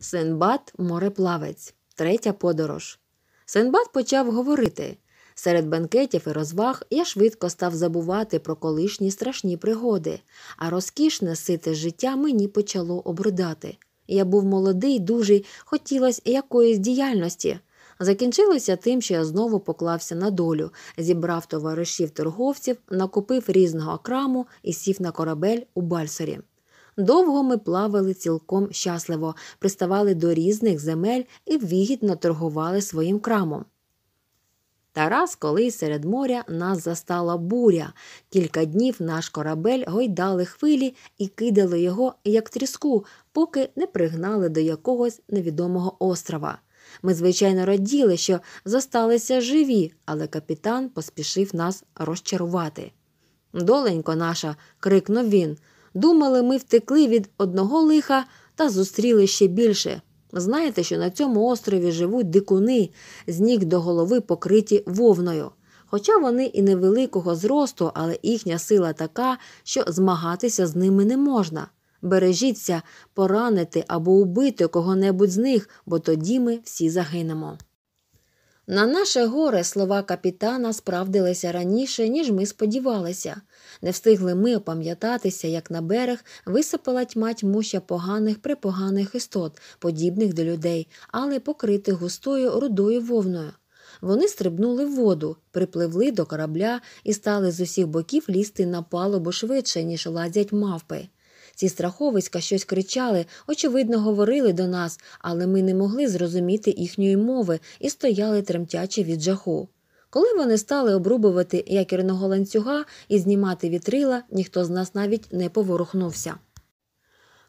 Синбад мореплавець, третя подорож. Синбад почав говорити. Серед бенкетів і розваг я швидко став забувати про колишні страшні пригоди, а розкішне сите життя мені почало обридати. Я був молодий, дужий, хотілося якоїсь діяльності. Закінчилося тим, що я знову поклався на долю, зібрав товаришів торговців, накупив різного краму і сів на корабель у бальсорі. Довго ми плавали цілком щасливо, приставали до різних земель і вігідно торгували своїм крамом. Та раз колись серед моря нас застала буря. Кілька днів наш корабель гойдали хвилі і кидали його, як тріску, поки не пригнали до якогось невідомого острова. Ми, звичайно, раділи, що зосталися живі, але капітан поспішив нас розчарувати. Доленько наша, крикнув він. Думали, ми втекли від одного лиха та зустріли ще більше. Знаєте, що на цьому острові живуть дикуни, з ніг до голови покриті вовною. Хоча вони і невеликого зросту, але їхня сила така, що змагатися з ними не можна. Бережіться поранити або убити кого-небудь з них, бо тоді ми всі загинемо. На наше горе слова капітана справдилися раніше, ніж ми сподівалися. Не встигли ми опам'ятатися, як на берег висипала тьма тьмуща поганих припоганих істот, подібних до людей, але покритих густою рудою вовною. Вони стрибнули в воду, припливли до корабля і стали з усіх боків лізти на палубу швидше, ніж лазять мавпи. Ці страховиська щось кричали, очевидно, говорили до нас, але ми не могли зрозуміти їхньої мови і стояли тремтячи від жаху. Коли вони стали обрубувати якірного ланцюга і знімати вітрила, ніхто з нас навіть не поворухнувся.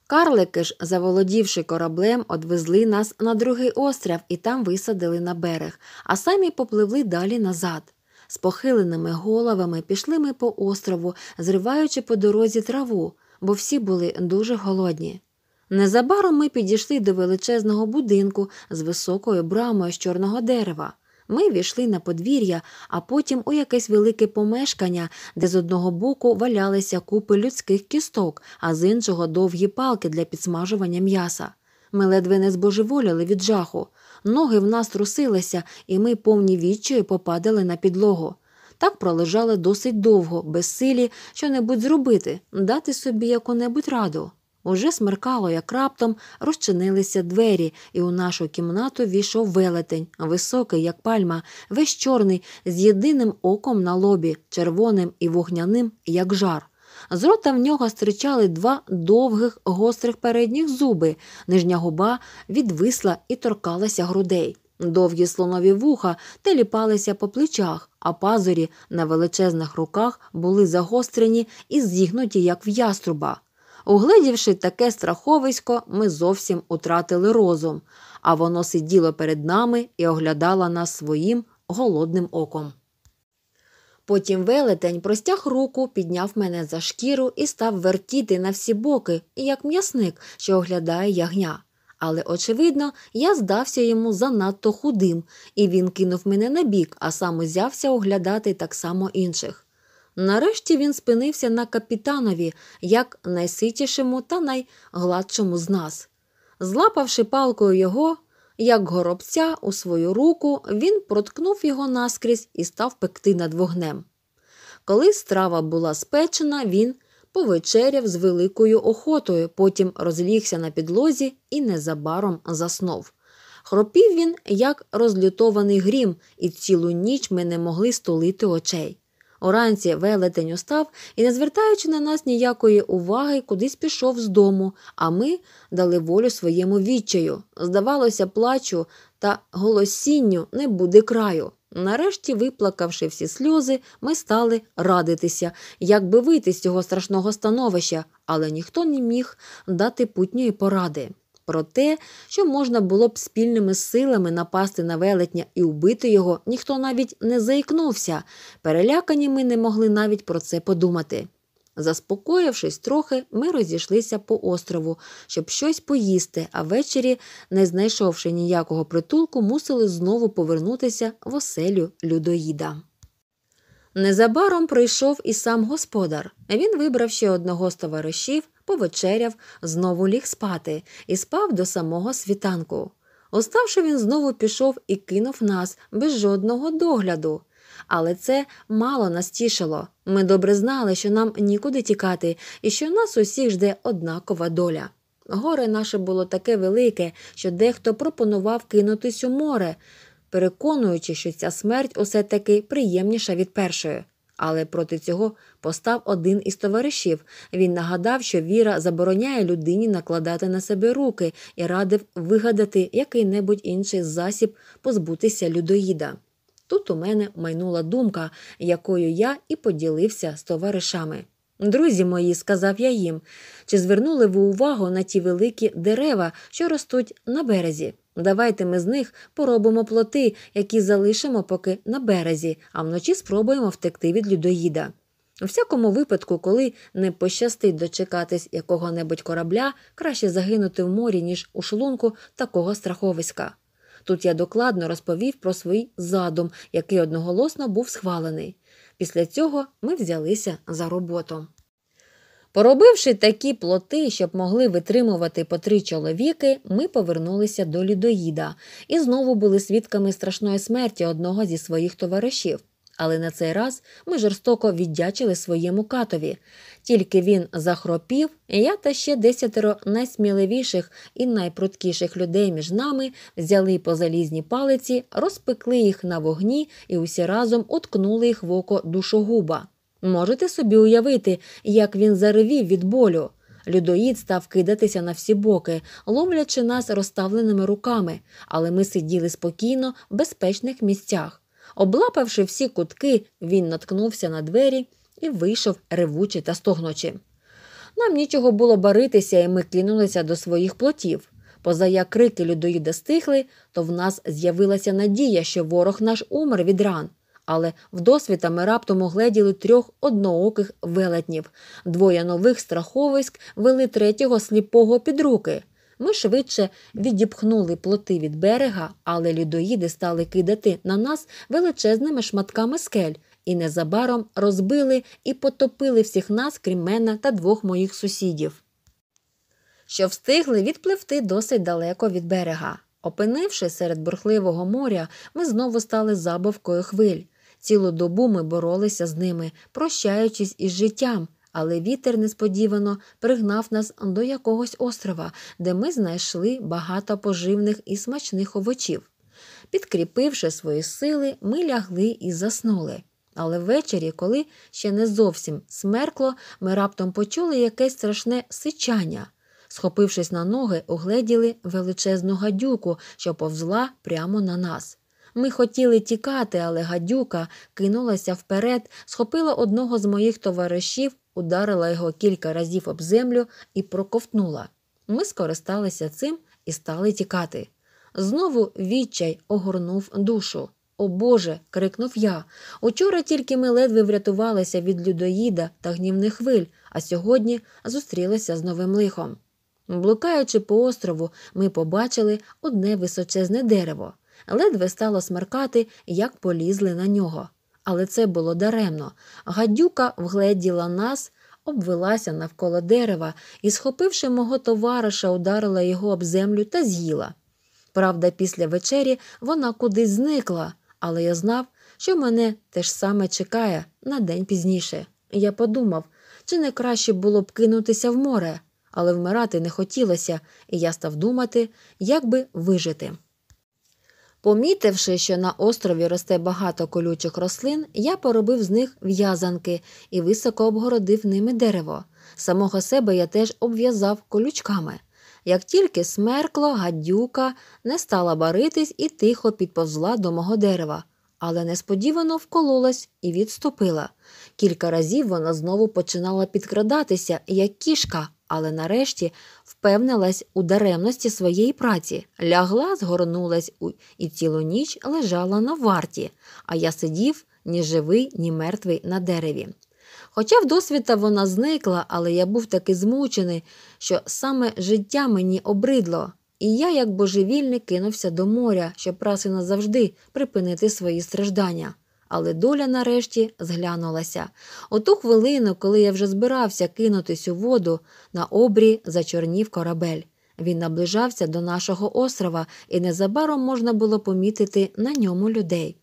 Карлики ж, заволодівши кораблем, одвезли нас на другий острів і там висадили на берег, а самі попливли далі назад. З похиленими головами пішли ми по острову, зриваючи по дорозі траву бо всі були дуже голодні. Незабаром ми підійшли до величезного будинку з високою брамою з чорного дерева. Ми війшли на подвір'я, а потім у якесь велике помешкання, де з одного боку валялися купи людських кісток, а з іншого довгі палки для підсмажування м'яса. Ми ледве не збожеволіли від жаху. Ноги в нас трусилися, і ми повні відчої попадали на підлогу. Так пролежали досить довго, без силі що-небудь зробити, дати собі яку-небудь раду. Уже смеркало, як раптом розчинилися двері, і у нашу кімнату війшов велетень, високий, як пальма, весь чорний, з єдиним оком на лобі, червоним і вогняним, як жар. З рота в нього стричали два довгих гострих передніх зуби, нижня губа відвисла і торкалася грудей. Довгі слонові вуха теліпалися по плечах, а пазурі на величезних руках були загострені і зігнуті, як в яструба. Угледівши таке страховисько, ми зовсім утратили розум, а воно сиділо перед нами і оглядало нас своїм голодним оком. Потім велетень простяг руку, підняв мене за шкіру і став вертіти на всі боки, як м'ясник, що оглядає ягня але, очевидно, я здався йому занадто худим, і він кинув мене на бік, а сам узявся оглядати так само інших. Нарешті він спинився на капітанові як найситішому та найгладшому з нас. Злапавши палкою його, як горобця у свою руку, він проткнув його наскрізь і став пекти над вогнем. Коли страва була спечена, він повечеряв з великою охотою, потім розлігся на підлозі і незабаром заснув. Хропів він, як розлютований грім, і цілу ніч ми не могли столити очей. Уранці велетень устав і, не звертаючи на нас ніякої уваги, кудись пішов з дому, а ми дали волю своєму відчаю. Здавалося, плачу та голосінню не буде краю. Нарешті, виплакавши всі сльози, ми стали радитися, як би вийти з цього страшного становища, але ніхто не міг дати путньої поради. Про те, що можна було б спільними силами напасти на велетня і убити його, ніхто навіть не заїкнувся. Перелякані ми не могли навіть про це подумати. Заспокоївшись трохи, ми розійшлися по острову, щоб щось поїсти, а ввечері, не знайшовши ніякого притулку, мусили знову повернутися в оселю людоїда. Незабаром прийшов і сам господар. Він вибрав ще одного з товаришів, повечеряв, знову ліг спати і спав до самого світанку. Оставши, він знову пішов і кинув нас без жодного догляду але це мало нас тішило. Ми добре знали, що нам нікуди тікати і що нас усіх жде однакова доля. Горе наше було таке велике, що дехто пропонував кинутись у море, переконуючи, що ця смерть усе таки приємніша від першої. Але проти цього постав один із товаришів. Він нагадав, що віра забороняє людині накладати на себе руки і радив вигадати який-небудь інший засіб позбутися людоїда. Тут у мене майнула думка, якою я і поділився з товаришами. Друзі мої, сказав я їм, чи звернули ви увагу на ті великі дерева, що ростуть на березі? Давайте ми з них поробимо плоти, які залишимо поки на березі, а вночі спробуємо втекти від людоїда. У всякому випадку, коли не пощастить дочекатись якого-небудь корабля, краще загинути в морі, ніж у шлунку такого страховиська. Тут я докладно розповів про свій задум, який одноголосно був схвалений. Після цього ми взялися за роботу. Поробивши такі плоти, щоб могли витримувати по три чоловіки, ми повернулися до Людоїда і знову були свідками страшної смерті одного зі своїх товаришів але на цей раз ми жорстоко віддячили своєму катові. Тільки він захропів, я та ще десятеро найсміливіших і найпруткіших людей між нами взяли по залізні палиці, розпекли їх на вогні і усі разом уткнули їх в око душогуба. Можете собі уявити, як він заревів від болю. Людоїд став кидатися на всі боки, ловлячи нас розставленими руками, але ми сиділи спокійно в безпечних місцях. Облапавши всі кутки, він наткнувся на двері і вийшов ревучи та стогночи. Нам нічого було баритися, і ми клінулися до своїх плотів. Поза як крики людоїда стихли, то в нас з'явилася надія, що ворог наш умер від ран. Але вдосвіта ми раптом огледіли трьох однооких велетнів. Двоє нових страховиськ вели третього сліпого під руки. Ми швидше відіпхнули плоти від берега, але людоїди стали кидати на нас величезними шматками скель і незабаром розбили і потопили всіх нас, крім мене та двох моїх сусідів, що встигли відпливти досить далеко від берега. Опинивши серед бурхливого моря, ми знову стали забавкою хвиль. Цілу добу ми боролися з ними, прощаючись із життям але вітер несподівано пригнав нас до якогось острова, де ми знайшли багато поживних і смачних овочів. Підкріпивши свої сили, ми лягли і заснули. Але ввечері, коли ще не зовсім смеркло, ми раптом почули якесь страшне сичання. Схопившись на ноги, угледіли величезну гадюку, що повзла прямо на нас. Ми хотіли тікати, але гадюка кинулася вперед, схопила одного з моїх товаришів, ударила його кілька разів об землю і проковтнула. Ми скористалися цим і стали тікати. Знову відчай огорнув душу. О Боже, крикнув я. Учора тільки ми ледве врятувалися від людоїда та гнівних хвиль, а сьогодні зустрілися з новим лихом. Блукаючи по острову, ми побачили одне височезне дерево ледве стало смеркати, як полізли на нього. Але це було даремно. Гадюка вгледіла нас, обвелася навколо дерева і, схопивши мого товариша, ударила його об землю та з'їла. Правда, після вечері вона кудись зникла, але я знав, що мене те ж саме чекає на день пізніше. Я подумав, чи не краще було б кинутися в море, але вмирати не хотілося, і я став думати, як би вижити. Помітивши, що на острові росте багато колючих рослин, я поробив з них в'язанки і високо обгородив ними дерево. Самого себе я теж обв'язав колючками. Як тільки смеркло, гадюка не стала баритись і тихо підповзла до мого дерева, але несподівано вкололась і відступила. Кілька разів вона знову починала підкрадатися, як кішка але нарешті впевнилась у даремності своєї праці, лягла, згорнулась і цілу ніч лежала на варті, а я сидів ні живий, ні мертвий на дереві. Хоча в досвіта вона зникла, але я був таки змучений, що саме життя мені обридло, і я, як божевільний, кинувся до моря, щоб раз і назавжди припинити свої страждання але доля нарешті зглянулася. У ту хвилину, коли я вже збирався кинутись у воду, на обрі зачорнів корабель. Він наближався до нашого острова, і незабаром можна було помітити на ньому людей.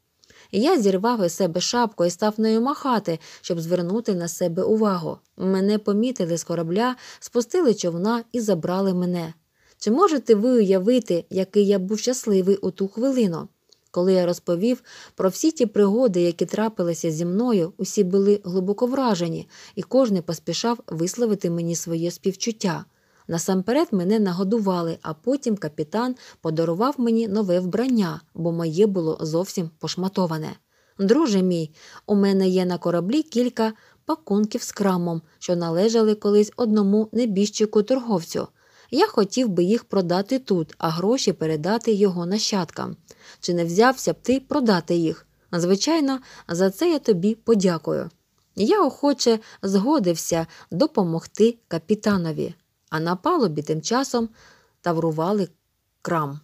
Я зірвав із себе шапку і став нею махати, щоб звернути на себе увагу. Мене помітили з корабля, спустили човна і забрали мене. Чи можете ви уявити, який я був щасливий у ту хвилину? коли я розповів про всі ті пригоди, які трапилися зі мною, усі були глибоко вражені, і кожен поспішав висловити мені своє співчуття. Насамперед мене нагодували, а потім капітан подарував мені нове вбрання, бо моє було зовсім пошматоване. Друже мій, у мене є на кораблі кілька пакунків з крамом, що належали колись одному небіжчику торговцю. Я хотів би їх продати тут, а гроші передати його нащадкам. Чи не взявся б ти продати їх? Звичайно, за це я тобі подякую. Я охоче згодився допомогти капітанові, а на палубі тим часом таврували крам.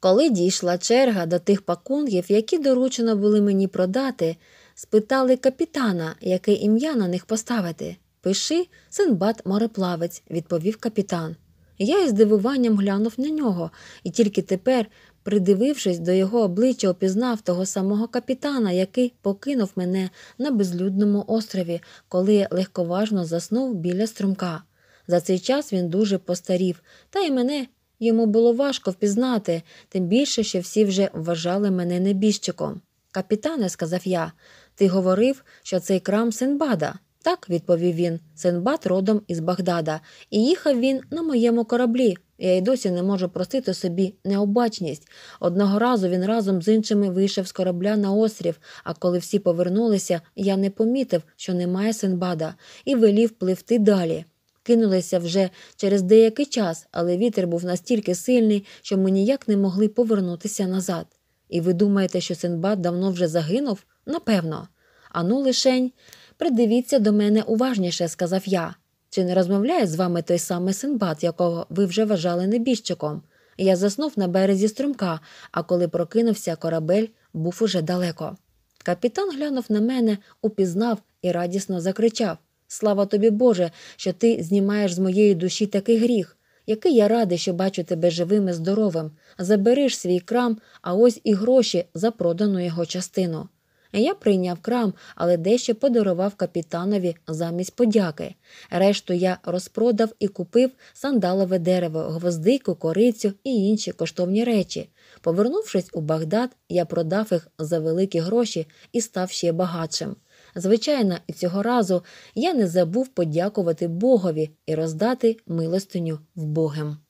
Коли дійшла черга до тих пакунгів, які доручено були мені продати, спитали капітана, яке ім'я на них поставити. Пиши, синбад мореплавець, відповів капітан. Я із здивуванням глянув на нього і тільки тепер, придивившись до його обличчя, опізнав того самого капітана, який покинув мене на безлюдному острові, коли легковажно заснув біля струмка. За цей час він дуже постарів, та й мене йому було важко впізнати, тим більше, що всі вже вважали мене небіжчиком. Капітане, сказав я, ти говорив, що цей крам синбада. Так, відповів він, Синбад родом із Багдада, і їхав він на моєму кораблі. Я й досі не можу простити собі необачність. Одного разу він разом з іншими вийшов з корабля на острів, а коли всі повернулися, я не помітив, що немає Синбада, і велів пливти далі. Кинулися вже через деякий час, але вітер був настільки сильний, що ми ніяк не могли повернутися назад. І ви думаєте, що Синбад давно вже загинув? Напевно. Ану лишень. Придивіться до мене уважніше, сказав я. Чи не розмовляє з вами той самий синбад, якого ви вже вважали небіжчиком? Я заснув на березі струмка, а коли прокинувся, корабель був уже далеко. Капітан глянув на мене, упізнав і радісно закричав Слава тобі, Боже, що ти знімаєш з моєї душі такий гріх, який я радий, що бачу тебе живим і здоровим. Забереш свій крам, а ось і гроші за продану його частину. Я прийняв крам, але дещо подарував капітанові замість подяки. Решту я розпродав і купив сандалове дерево, гвоздику, корицю і інші коштовні речі. Повернувшись у Багдад, я продав їх за великі гроші і став ще багатшим. Звичайно, і цього разу я не забув подякувати Богові і роздати милостиню вбогим.